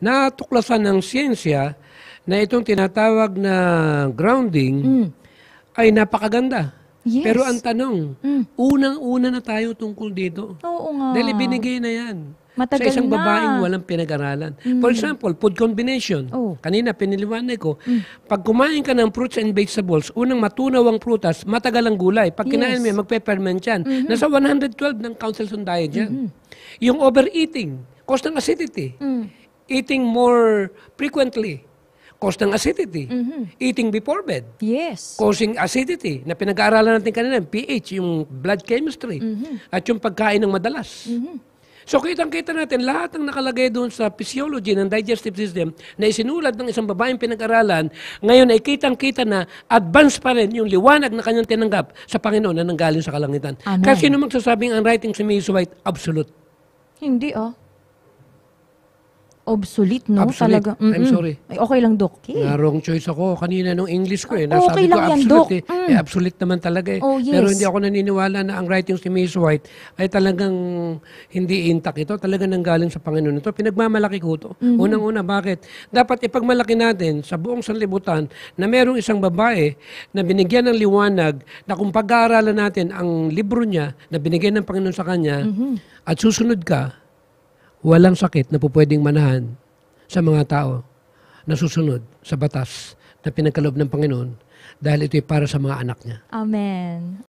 natuklasan ng siyensya na itong tinatawag na grounding mm. ay napakaganda. Yes. Pero ang tanong, mm. unang-una na tayo tungkol dito. Oo nga. Dahil binigay na yan. Matagal sa isang na. babaeng walang pinag-aralan. Mm. For example, food combination. Oh. Kanina, piniliwanag ko. Mm. Pag kumain ka ng fruits and vegetables, unang matunaw ang prutas, matagal ang gulay. Pag yes. kinain mo, magpe-ferment yan. Mm-hmm. Nasa 112 ng council on diet yan. Mm-hmm. Yung overeating, cause ng acidity. Mm eating more frequently cause ng acidity. Mm-hmm. Eating before bed. Yes. Causing acidity na pinag-aaralan natin kanina, yung pH, yung blood chemistry, mm-hmm. at yung pagkain ng madalas. Mm-hmm. So kitang-kita natin lahat ng nakalagay doon sa physiology ng digestive system na isinulat ng isang babaeng pinag-aralan, ngayon ay kitang-kita na advance pa rin yung liwanag na kanyang tinanggap sa Panginoon na nanggaling sa kalangitan. Amen. Kasi sino magsasabing ang writing sa Miss White, absolute. Hindi oh obsolete, no? Obsolete. Talaga. I'm mm-mm. sorry. Ay, okay lang, Dok. Okay. Na wrong choice ako kanina nung English ko eh. Nasabi okay ko yan, Dok. absolute eh. Mm. eh. Absolute naman talaga eh. Oh, yes. Pero hindi ako naniniwala na ang writings ni Miss White ay talagang hindi intact ito. Talaga nanggaling sa Panginoon ito. Pinagmamalaki ko ito. Mm-hmm. Unang-una, bakit? Dapat ipagmalaki natin sa buong sanlibutan na merong isang babae na binigyan ng liwanag na kung pag-aaralan natin ang libro niya na binigyan ng Panginoon sa kanya mm-hmm. at susunod ka, walang sakit na pupwedeng manahan sa mga tao na susunod sa batas na pinagkalob ng Panginoon dahil ito'y para sa mga anak niya. Amen.